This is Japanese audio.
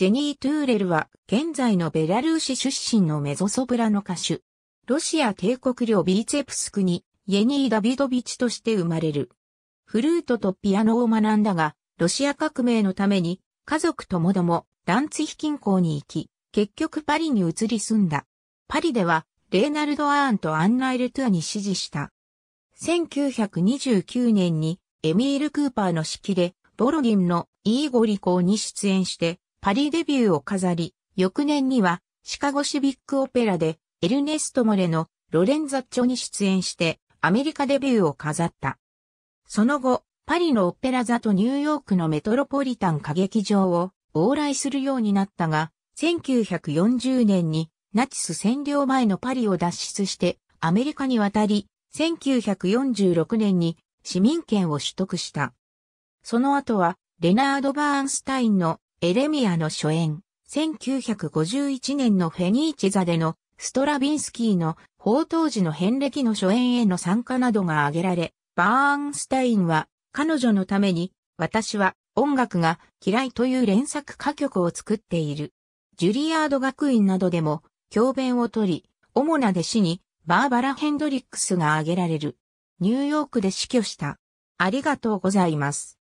ジェニー・トゥーレルは現在のベラルーシ出身のメゾソプラの歌手。ロシア帝国領ビーチェプスクにイェニー・ダビドビチとして生まれる。フルートとピアノを学んだが、ロシア革命のために家族ともどもダンツヒ近郊に行き、結局パリに移り住んだ。パリではレーナルド・アーンとアンナ・イルトゥアに支持した。1929年にエミール・クーパーの指揮でボロギンのイーゴリコーに出演してパリデビューを飾り、翌年にはシカゴシビックオペラでエルネスト・モレのロレンザッチョに出演してアメリカデビューを飾った。その後、パリのオペラ座とニューヨークのメトロポリタン歌劇場を往来するようになったが、1940年にナチス占領前のパリを脱出してアメリカに渡り、1946年に市民権を取得した。その後はレナード・バーンスタインのエレミアの初演、1951年のフェニーチ座でのストラビンスキーの宝刀時の遍歴の初演への参加などが挙げられ、バーンスタインは彼女のために私は音楽が嫌いという連作歌曲を作っている。ジュリアード学院などでも教鞭を取り、主な弟子にバーバラ・ヘンドリックスが挙げられる。ニューヨークで死去した。ありがとうございます。